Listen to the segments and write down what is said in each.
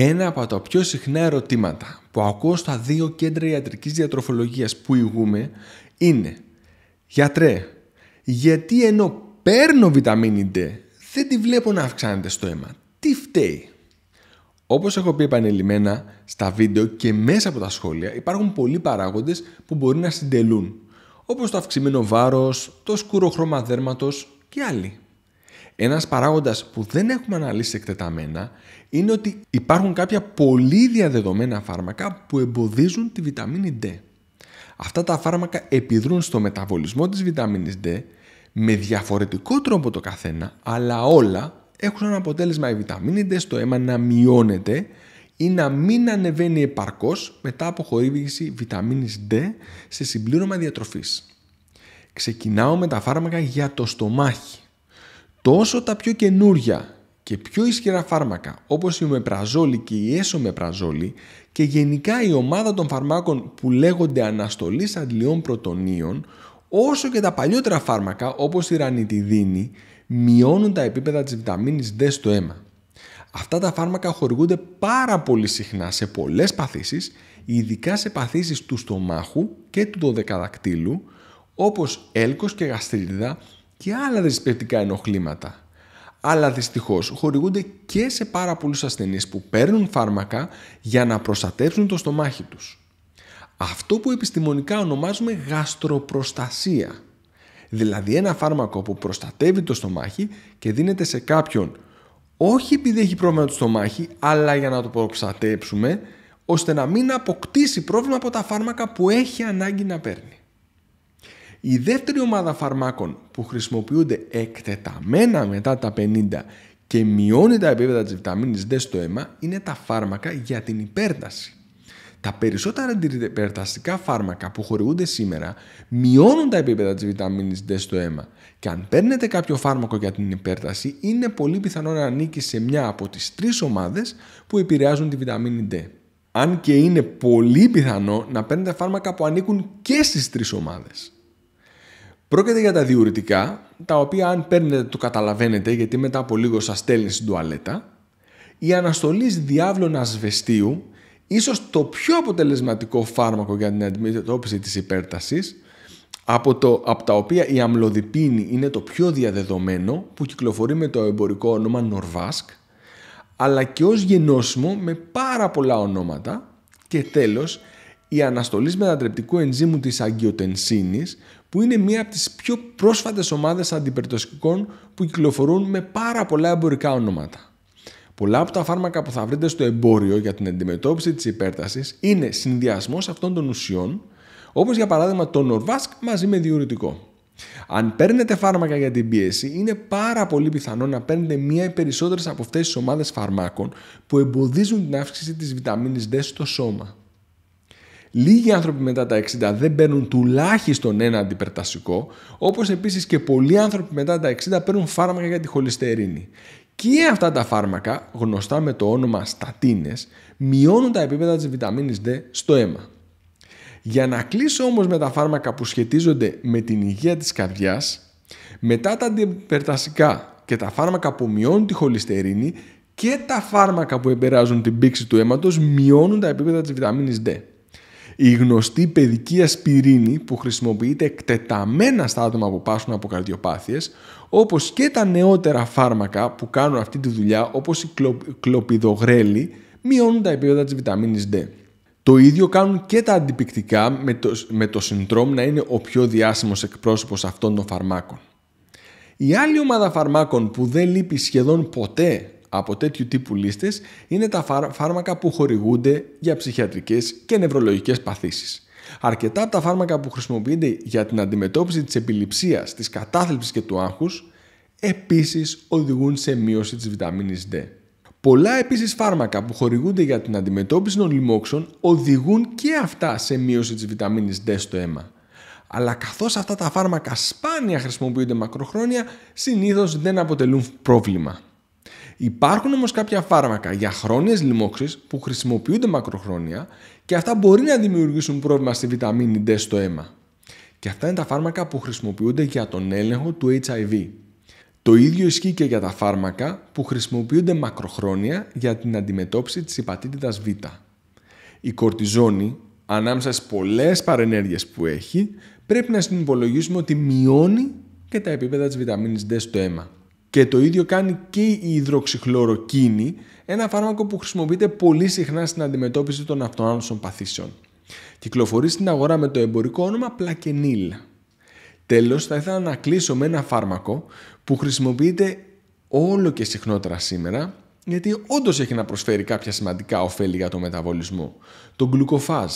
Ένα από τα πιο συχνά ερωτήματα που ακούω στα δύο κέντρα ιατρικής διατροφολογίας που ηγούμε είναι «Γιατρέ, γιατί ενώ παίρνω βιταμίνη D δεν τη βλέπω να αυξάνεται στο αίμα. Τι φταίει» Όπως έχω πει επανελειμμένα στα βίντεο και μέσα από τα σχόλια υπάρχουν πολλοί παράγοντες που μπορεί να συντελούν όπως το αυξημένο βάρος, το σκούρο χρώμα δέρματος και άλλοι. Ένας παράγοντας που δεν έχουμε αναλύσει εκτεταμένα είναι ότι υπάρχουν κάποια πολύ διαδεδομένα φάρμακα που εμποδίζουν τη βιταμίνη D. Αυτά τα φάρμακα επιδρούν στο μεταβολισμό της βιταμίνης D με διαφορετικό τρόπο το καθένα, αλλά όλα έχουν ένα αποτέλεσμα η βιταμίνη D στο αίμα να μειώνεται ή να μην ανεβαίνει επαρκώς μετά από χορήγηση βιταμίνης D σε συμπλήρωμα διατροφής. Ξεκινάω με τα φάρμακα για το στομάχι τόσο τα πιο καινούρια και πιο ισχυρά φάρμακα όπως η ομεπραζόλη και η έσομεπραζόλη, και γενικά η ομάδα των φαρμάκων που λέγονται αναστολής αντλειών πρωτονίων όσο και τα παλιότερα φάρμακα όπως η ρανιτιδίνη μειώνουν τα επίπεδα της βιταμίνης D στο αίμα. Αυτά τα φάρμακα χορηγούνται πάρα πολύ συχνά σε πολλές παθήσεις, ειδικά σε παθήσεις του στομάχου και του δωδεκαδακτύλου, όπως έλκος και γαστρίδα, και άλλα δεσπευτικά ενοχλήματα. Αλλά δυστυχώς χορηγούνται και σε πάρα πολλούς ασθενείς που παίρνουν φάρμακα για να προστατεύσουν το στομάχι τους. Αυτό που επιστημονικά ονομάζουμε γαστροπροστασία. Δηλαδή ένα φάρμακο που προστατεύει το στομάχι και δίνεται σε κάποιον όχι επειδή έχει πρόβλημα το στομάχι, αλλά για να το προστατέψουμε, ώστε να μην αποκτήσει πρόβλημα από τα φάρμακα που έχει ανάγκη να παίρνει. Η δεύτερη ομάδα φαρμάκων που χρησιμοποιούνται εκτεταμένα μετά τα 50 και μειώνει τα επίπεδα της βιταμίνης D στο αίμα είναι τα φάρμακα για την υπέρταση. Τα περισσότερα αντιπερταστικά φάρμακα που χορηγούνται σήμερα μειώνουν τα επίπεδα της βιταμίνης D στο αίμα και αν παίρνετε κάποιο φάρμακο για την υπέρταση είναι πολύ πιθανό να ανήκει σε μια από τις τρεις ομάδες που επηρεάζουν τη βιταμίνη D. Αν και είναι πολύ πιθανό να παίρνετε φάρμακα που ανήκουν και στις τρεις ομάδες. Πρόκειται για τα διουρητικά, τα οποία αν παίρνετε το καταλαβαίνετε γιατί μετά από λίγο σας στέλνει στην τουαλέτα. Η αναστολή διάβλων ασβεστίου, ίσως το πιο αποτελεσματικό φάρμακο για την αντιμετώπιση της υπέρτασης, από, το, από τα οποία η αμλοδιπίνη είναι το πιο διαδεδομένο που κυκλοφορεί με το εμπορικό όνομα Νορβάσκ αλλά και ως γενώσιμο με πάρα πολλά ονόματα και τέλος η αναστολής μετατρεπτικού ενζήμου της αγκιοτενσίνης που είναι μία από τις πιο πρόσφατες ομάδες αντιπερτοσκικών που κυκλοφορούν με πάρα πολλά εμπορικά ονόματα. Πολλά από τα φάρμακα που θα βρείτε στο εμπόριο για την αντιμετώπιση της υπέρτασης είναι συνδυασμός αυτών των ουσιών, όπως για παράδειγμα το Νορβάσκ μαζί με διουρητικό. Αν παίρνετε φάρμακα για την πίεση, είναι πάρα πολύ πιθανό να παίρνετε μία ή περισσότερες από αυτές τις ομάδες φαρμάκων που εμποδίζουν την αύξηση της βιταμίνης D στο σώμα. Λίγοι άνθρωποι μετά τα 60 δεν παίρνουν τουλάχιστον ένα αντιπερτασικό, όπως επίσης και πολλοί άνθρωποι μετά τα 60 παίρνουν φάρμακα για τη χολυστερίνη. Και αυτά τα φάρμακα, γνωστά με το όνομα στατίνες, μειώνουν τα επίπεδα της βιταμίνης D στο αίμα. Για να κλείσω όμως με τα φάρμακα που σχετίζονται με την υγεία της καρδιάς, μετά τα αντιπερτασικά και τα φάρμακα που μειώνουν τη χολυστερίνη και τα φάρμακα που επηρεάζουν την πήξη του αίματος μειώνουν τα επίπεδα της βιταμίνης D. Η γνωστή παιδική ασπιρίνη που χρησιμοποιείται εκτεταμένα στα άτομα που πάσχουν από καρδιοπάθειες, όπως και τα νεότερα φάρμακα που κάνουν αυτή τη δουλειά, όπως η κλο... κλοπιδογρέλη, μειώνουν τα επίπεδα της βιταμίνης D. Το ίδιο κάνουν και τα αντιπικτικά με το, με το συντρόμ να είναι ο πιο διάσημος εκπρόσωπος αυτών των φαρμάκων. Η άλλη ομάδα φαρμάκων που δεν λείπει σχεδόν ποτέ από τέτοιου τύπου λίστες είναι τα φάρμακα που χορηγούνται για ψυχιατρικές και νευρολογικές παθήσεις. Αρκετά από τα φάρμακα που χρησιμοποιούνται για την αντιμετώπιση της επιληψίας, της κατάθλιψης και του άγχους, επίσης οδηγούν σε μείωση της βιταμίνης D. Πολλά επίσης φάρμακα που χορηγούνται για την αντιμετώπιση των λοιμόξεων οδηγούν και αυτά σε μείωση της βιταμίνης D στο αίμα. Αλλά καθώς αυτά τα φάρμακα σπάνια χρησιμοποιούνται μακροχρόνια, συνήθως δεν αποτελούν πρόβλημα. Υπάρχουν όμως κάποια φάρμακα για χρόνιες λοιμώξεις που χρησιμοποιούνται μακροχρόνια και αυτά μπορεί να δημιουργήσουν πρόβλημα στη βιταμίνη D στο αίμα. Και αυτά είναι τα φάρμακα που χρησιμοποιούνται για τον έλεγχο του HIV. Το ίδιο ισχύει και για τα φάρμακα που χρησιμοποιούνται μακροχρόνια για την αντιμετώπιση της υπατήτητας Β. Η κορτιζόνη, ανάμεσα στις πολλές παρενέργειες που έχει, πρέπει να συνυπολογίσουμε ότι μειώνει και τα επίπεδα της βιταμίνης D στο αίμα. Και το ίδιο κάνει και η υδροξυχλωροκίνη, ένα φάρμακο που χρησιμοποιείται πολύ συχνά στην αντιμετώπιση των αυτοάνωσων παθήσεων. Κυκλοφορεί στην αγορά με το εμπορικό όνομα Πλακενίλ. Τέλος, θα ήθελα να κλείσω με ένα φάρμακο που χρησιμοποιείται όλο και συχνότερα σήμερα, γιατί όντως έχει να προσφέρει κάποια σημαντικά ωφέλη για τον μεταβολισμό. Το γλουκοφάζ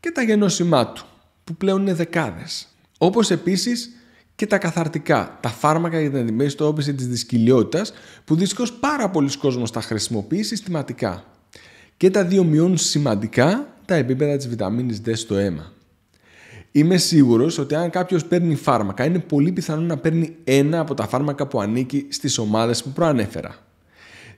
και τα γενώσιμά του, που πλέον είναι δεκάδες. Όπως επίσης και τα καθαρτικά, τα φάρμακα για την αντιμετώπιση της δυσκυλιότητας, που δυστυχώ πάρα πολλοί κόσμος τα χρησιμοποιεί συστηματικά. Και τα δύο μειώνουν σημαντικά τα επίπεδα της βιταμίνης D στο αίμα. Είμαι σίγουρος ότι αν κάποιος παίρνει φάρμακα είναι πολύ πιθανό να παίρνει ένα από τα φάρμακα που ανήκει στις ομάδες που προανέφερα.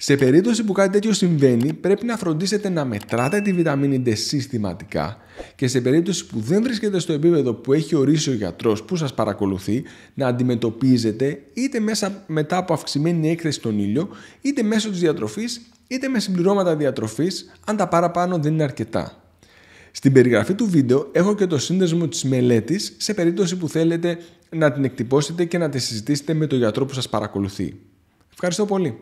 Σε περίπτωση που κάτι τέτοιο συμβαίνει, πρέπει να φροντίσετε να μετράτε τη βιταμίνη D συστηματικά και σε περίπτωση που δεν βρίσκεται στο επίπεδο που έχει ορίσει ο γιατρός που σας παρακολουθεί, να αντιμετωπίζετε είτε μέσα μετά από αυξημένη έκθεση στον ήλιο, είτε μέσω της διατροφής, είτε με συμπληρώματα διατροφής, αν τα παραπάνω δεν είναι αρκετά. Στην περιγραφή του βίντεο έχω και το σύνδεσμο της μελέτης σε περίπτωση που θέλετε να την εκτυπώσετε και να τη συζητήσετε με τον γιατρό που σας παρακολουθεί. Ευχαριστώ πολύ.